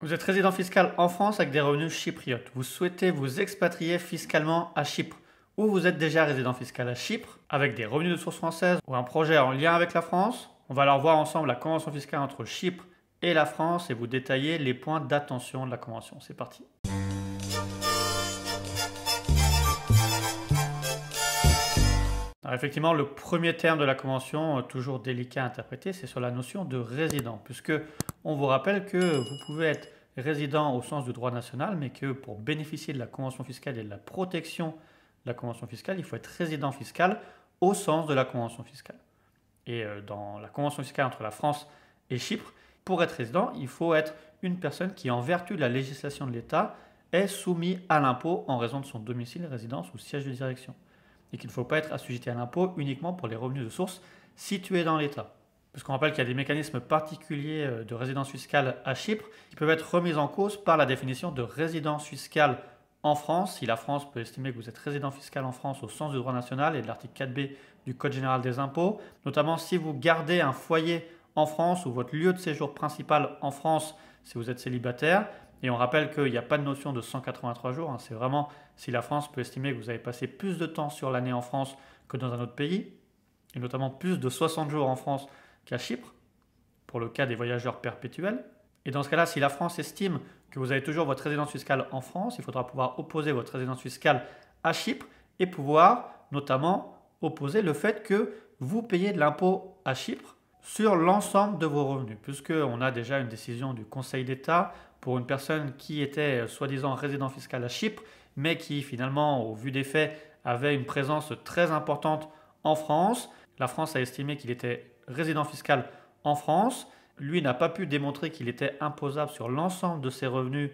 Vous êtes résident fiscal en France avec des revenus chypriotes. Vous souhaitez vous expatrier fiscalement à Chypre ou vous êtes déjà résident fiscal à Chypre avec des revenus de source française ou un projet en lien avec la France. On va alors voir ensemble la convention fiscale entre Chypre et la France et vous détailler les points d'attention de la convention. C'est parti. effectivement, le premier terme de la convention, euh, toujours délicat à interpréter, c'est sur la notion de résident, puisque on vous rappelle que vous pouvez être résident au sens du droit national, mais que pour bénéficier de la convention fiscale et de la protection de la convention fiscale, il faut être résident fiscal au sens de la convention fiscale. Et euh, dans la convention fiscale entre la France et Chypre, pour être résident, il faut être une personne qui, en vertu de la législation de l'État, est soumise à l'impôt en raison de son domicile, résidence ou siège de direction. Et qu'il ne faut pas être assujetti à l'impôt uniquement pour les revenus de source situés dans l'État puisqu'on rappelle qu'il y a des mécanismes particuliers euh, de résidence fiscale à Chypre qui peuvent être remis en cause par la définition de résidence fiscale en France. Si la France peut estimer que vous êtes résident fiscal en France au sens du droit national et de l'article 4b du Code général des impôts, notamment si vous gardez un foyer en France ou votre lieu de séjour principal en France si vous êtes célibataire. Et on rappelle qu'il n'y a pas de notion de 183 jours, hein. c'est vraiment si la France peut estimer que vous avez passé plus de temps sur l'année en France que dans un autre pays, et notamment plus de 60 jours en France à Chypre, pour le cas des voyageurs perpétuels. Et dans ce cas-là, si la France estime que vous avez toujours votre résidence fiscale en France, il faudra pouvoir opposer votre résidence fiscale à Chypre et pouvoir notamment opposer le fait que vous payez de l'impôt à Chypre sur l'ensemble de vos revenus, puisqu'on a déjà une décision du Conseil d'État pour une personne qui était euh, soi-disant résident fiscal à Chypre, mais qui finalement, au vu des faits, avait une présence très importante en France. La France a estimé qu'il était résident fiscal en France. Lui n'a pas pu démontrer qu'il était imposable sur l'ensemble de ses revenus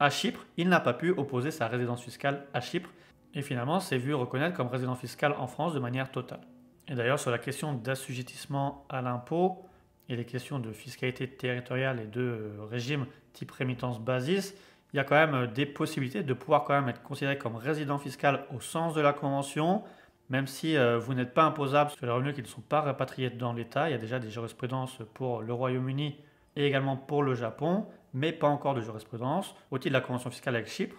à Chypre. Il n'a pas pu opposer sa résidence fiscale à Chypre. Et finalement, s'est vu reconnaître comme résident fiscal en France de manière totale. Et d'ailleurs, sur la question d'assujettissement à l'impôt et les questions de fiscalité territoriale et de euh, régime type rémittance basis, il y a quand même euh, des possibilités de pouvoir quand même être considéré comme résident fiscal au sens de la Convention, même si euh, vous n'êtes pas imposable sur les revenus qui ne sont pas rapatriés dans l'État, il y a déjà des jurisprudences pour le Royaume-Uni et également pour le Japon, mais pas encore de jurisprudence au titre de la Convention fiscale avec Chypre.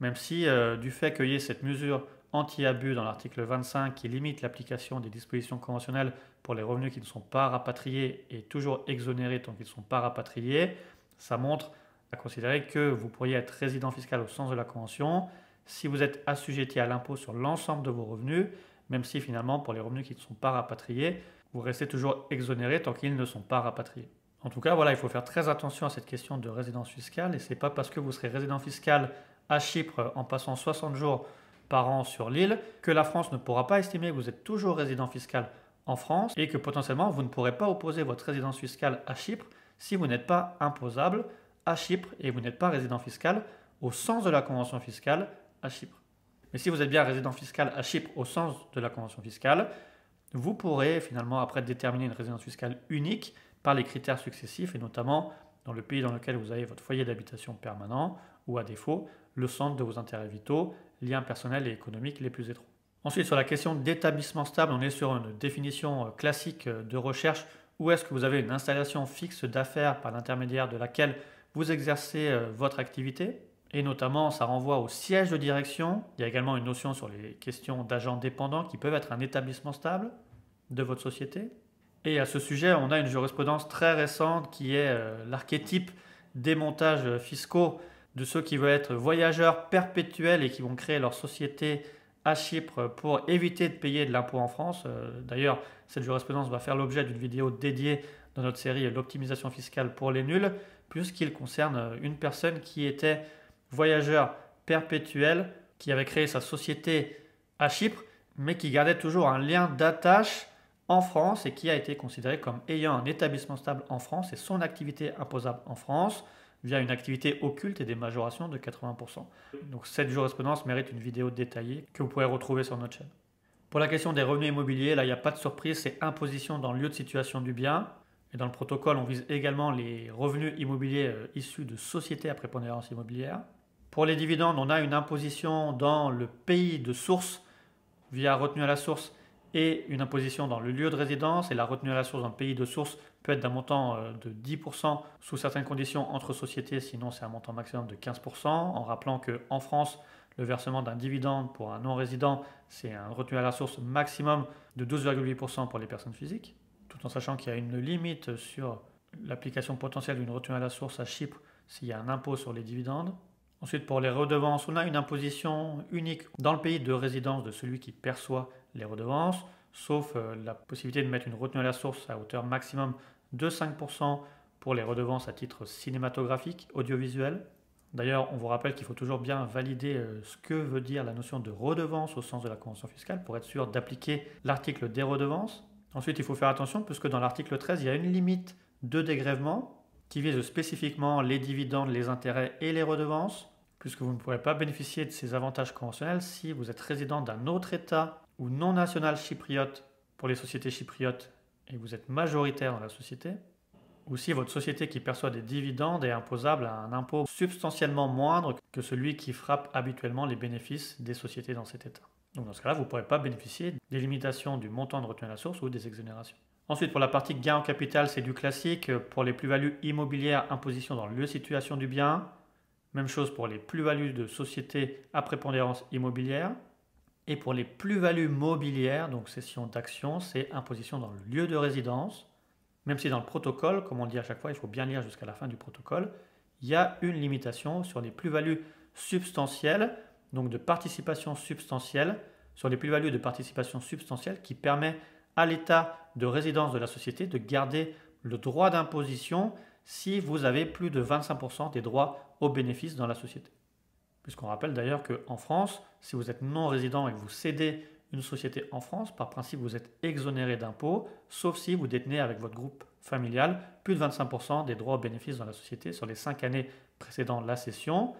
Même si, euh, du fait qu'il y ait cette mesure anti-abus dans l'article 25 qui limite l'application des dispositions conventionnelles pour les revenus qui ne sont pas rapatriés et toujours exonérés tant qu'ils ne sont pas rapatriés, ça montre à considérer que vous pourriez être résident fiscal au sens de la Convention, si vous êtes assujetti à l'impôt sur l'ensemble de vos revenus, même si finalement pour les revenus qui ne sont pas rapatriés, vous restez toujours exonéré tant qu'ils ne sont pas rapatriés. En tout cas, voilà, il faut faire très attention à cette question de résidence fiscale et ce n'est pas parce que vous serez résident fiscal à Chypre en passant 60 jours par an sur l'île que la France ne pourra pas estimer que vous êtes toujours résident fiscal en France et que potentiellement vous ne pourrez pas opposer votre résidence fiscale à Chypre si vous n'êtes pas imposable à Chypre et vous n'êtes pas résident fiscal au sens de la convention fiscale Chypre. Mais si vous êtes bien résident fiscal à Chypre au sens de la convention fiscale, vous pourrez finalement après déterminer une résidence fiscale unique par les critères successifs et notamment dans le pays dans lequel vous avez votre foyer d'habitation permanent ou à défaut le centre de vos intérêts vitaux, liens personnels et économiques les plus étroits. Ensuite, sur la question d'établissement stable, on est sur une définition euh, classique euh, de recherche où est-ce que vous avez une installation fixe d'affaires par l'intermédiaire de laquelle vous exercez euh, votre activité et notamment ça renvoie au siège de direction. Il y a également une notion sur les questions d'agents dépendants qui peuvent être un établissement stable de votre société. Et à ce sujet, on a une jurisprudence très récente qui est euh, l'archétype des montages fiscaux de ceux qui veulent être voyageurs perpétuels et qui vont créer leur société à Chypre pour éviter de payer de l'impôt en France. Euh, d'ailleurs, cette jurisprudence va faire l'objet d'une vidéo dédiée dans notre série L'optimisation fiscale pour les nuls, puisqu'il concerne une personne qui était voyageur perpétuel qui avait créé sa société à Chypre, mais qui gardait toujours un lien d'attache en France et qui a été considéré comme ayant un établissement stable en France et son activité imposable en France via une activité occulte et des majorations de 80%. Donc cette jurisprudence mérite une vidéo détaillée que vous pourrez retrouver sur notre chaîne. Pour la question des revenus immobiliers, là il n'y a pas de surprise, c'est imposition dans le lieu de situation du bien. Et dans le protocole, on vise également les revenus immobiliers euh, issus de sociétés à prépondérance immobilière. Pour les dividendes, on a une imposition dans le pays de source via retenue à la source et une imposition dans le lieu de résidence. Et la retenue à la source dans le pays de source peut être d'un montant euh, de 10% sous certaines conditions entre sociétés, sinon c'est un montant maximum de 15%. En rappelant qu'en France, le versement d'un dividende pour un non-résident, c'est un retenu à la source maximum de 12,8% pour les personnes physiques, tout en sachant qu'il y a une limite sur l'application potentielle d'une retenue à la source à Chypre s'il y a un impôt sur les dividendes. Ensuite, pour les redevances, on a une imposition unique dans le pays de résidence de celui qui perçoit les redevances, sauf euh, la possibilité de mettre une retenue à la source à hauteur maximum de 5% pour les redevances à titre cinématographique, audiovisuel. D'ailleurs, on vous rappelle qu'il faut toujours bien valider euh, ce que veut dire la notion de redevance au sens de la convention fiscale pour être sûr d'appliquer l'article des redevances. Ensuite, il faut faire attention puisque dans l'article 13, il y a une limite de dégrèvement qui vise spécifiquement les dividendes, les intérêts et les redevances puisque vous ne pourrez pas bénéficier de ces avantages conventionnels si vous êtes résident d'un autre État ou non national chypriote pour les sociétés chypriotes et vous êtes majoritaire dans la société, ou si votre société qui perçoit des dividendes est imposable à un impôt substantiellement moindre que celui qui frappe habituellement les bénéfices des sociétés dans cet État. Donc dans ce cas-là, vous ne pourrez pas bénéficier des limitations du montant de retenue à la source ou des exonérations. Ensuite, pour la partie gain en capital, c'est du classique. Pour les plus-values immobilières, imposition dans le lieu situation du bien. Même chose pour les plus-values de sociétés à prépondérance immobilière. Et pour les plus-values mobilières, donc cession d'action, c'est imposition dans le lieu de résidence. Même si dans le protocole, comme on le dit à chaque fois, il faut bien lire jusqu'à la fin du protocole, il y a une limitation sur les plus-values substantielles, donc de participation substantielle, sur les plus-values de participation substantielle qui permet à l'état de résidence de la société de garder le droit d'imposition si vous avez plus de 25% des droits aux bénéfices dans la société. Puisqu'on rappelle d'ailleurs qu'en France, si vous êtes non résident et que vous cédez une société en France, par principe, vous êtes exonéré d'impôts, sauf si vous détenez avec votre groupe familial plus de 25% des droits aux bénéfices dans la société sur les 5 années précédant la cession,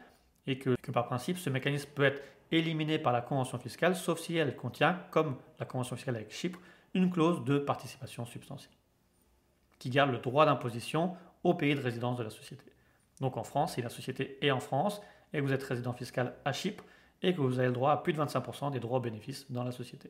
et que par principe, ce mécanisme peut être éliminé par la convention fiscale, sauf si elle contient, comme la convention fiscale avec Chypre, une clause de participation substantielle, qui garde le droit d'imposition au pays de résidence de la société. Donc en France, si la société est en France et que vous êtes résident fiscal à Chypre et que vous avez le droit à plus de 25% des droits bénéfices dans la société.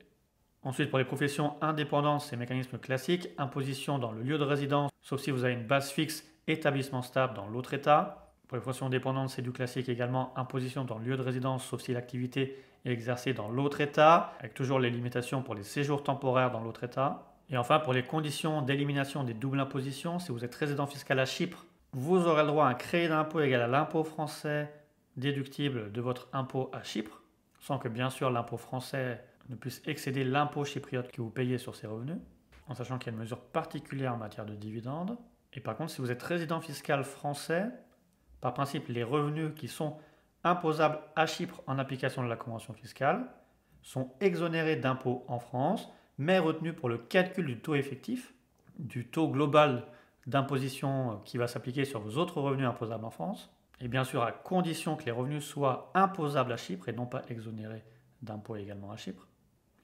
Ensuite, pour les professions indépendantes, c'est mécanisme classique, imposition dans le lieu de résidence, sauf si vous avez une base fixe, établissement stable dans l'autre État. Pour les professions indépendantes c'est du classique également, imposition dans le lieu de résidence, sauf si l'activité est exercée dans l'autre État, avec toujours les limitations pour les séjours temporaires dans l'autre État. Et enfin, pour les conditions d'élimination des doubles impositions, si vous êtes résident fiscal à Chypre, vous aurez le droit à un crédit d'impôt égal à l'impôt français déductible de votre impôt à Chypre, sans que bien sûr l'impôt français ne puisse excéder l'impôt chypriote que vous payez sur ces revenus, en sachant qu'il y a une mesure particulière en matière de dividendes. Et par contre, si vous êtes résident fiscal français, par principe, les revenus qui sont imposables à Chypre en application de la convention fiscale sont exonérés d'impôts en France, mais retenu pour le calcul du taux effectif, du taux global d'imposition qui va s'appliquer sur vos autres revenus imposables en France, et bien sûr à condition que les revenus soient imposables à Chypre et non pas exonérés d'impôts également à Chypre.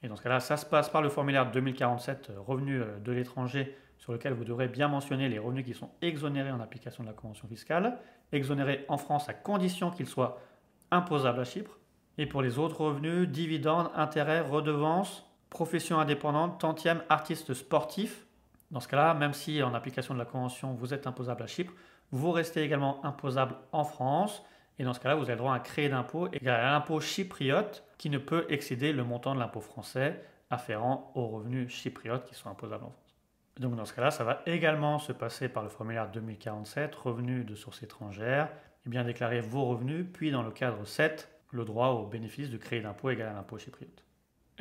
Et dans ce cas-là, ça se passe par le formulaire 2047 euh, revenus euh, de l'étranger sur lequel vous devrez bien mentionner les revenus qui sont exonérés en application de la convention fiscale, exonérés en France à condition qu'ils soient imposables à Chypre, et pour les autres revenus, dividendes, intérêts, redevances, profession indépendante, tantième, artiste sportif. Dans ce cas-là, même si en application de la convention, vous êtes imposable à Chypre, vous restez également imposable en France. Et dans ce cas-là, vous avez le droit à créer d'impôts d'impôt égal à l'impôt chypriote qui ne peut excéder le montant de l'impôt français afférent aux revenus chypriotes qui sont imposables en France. Donc dans ce cas-là, ça va également se passer par le formulaire 2047, revenus de sources étrangères, et eh bien déclarer vos revenus, puis dans le cadre 7, le droit au bénéfice de créer d'impôt égal à l'impôt chypriote.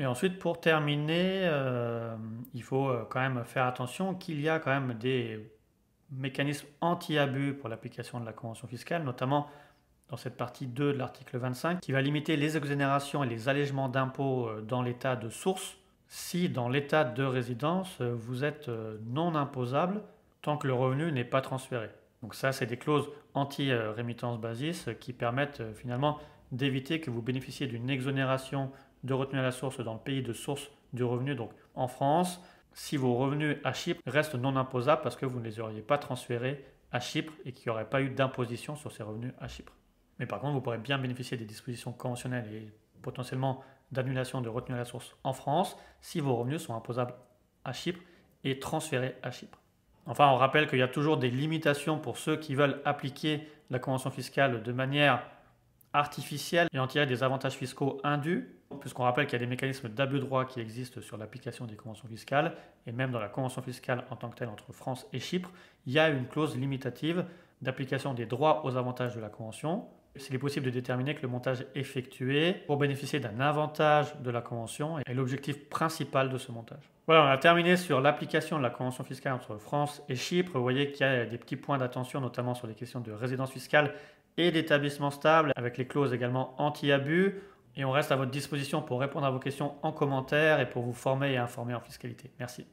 Et ensuite, pour terminer, euh, il faut euh, quand même faire attention qu'il y a quand même des mécanismes anti-abus pour l'application de la convention fiscale, notamment dans cette partie 2 de l'article 25, qui va limiter les exonérations et les allègements d'impôts euh, dans l'état de source si dans l'état de résidence vous êtes non imposable tant que le revenu n'est pas transféré. Donc ça, c'est des clauses anti-rémittance basis qui permettent finalement d'éviter que vous bénéficiez d'une exonération de retenue à la source dans le pays de source du revenu, donc en France, si vos revenus à Chypre restent non imposables parce que vous ne les auriez pas transférés à Chypre et qu'il n'y aurait pas eu d'imposition sur ces revenus à Chypre. Mais par contre, vous pourrez bien bénéficier des dispositions conventionnelles et potentiellement d'annulation de retenue à la source en France si vos revenus sont imposables à Chypre et transférés à Chypre. Enfin, on rappelle qu'il y a toujours des limitations pour ceux qui veulent appliquer la convention fiscale de manière artificielle et en tirer des avantages fiscaux indus, puisqu'on rappelle qu'il y a des mécanismes d'abus de droit qui existent sur l'application des conventions fiscales, et même dans la convention fiscale en tant que telle entre France et Chypre, il y a une clause limitative d'application des droits aux avantages de la convention. S'il est possible de déterminer que le montage effectué pour bénéficier d'un avantage de la convention est l'objectif principal de ce montage. Voilà, on a terminé sur l'application de la convention fiscale entre France et Chypre. Vous voyez qu'il y a des petits points d'attention, notamment sur les questions de résidence fiscale et d'établissements stables avec les clauses également anti-abus. Et on reste à votre disposition pour répondre à vos questions en commentaire et pour vous former et informer en fiscalité. Merci.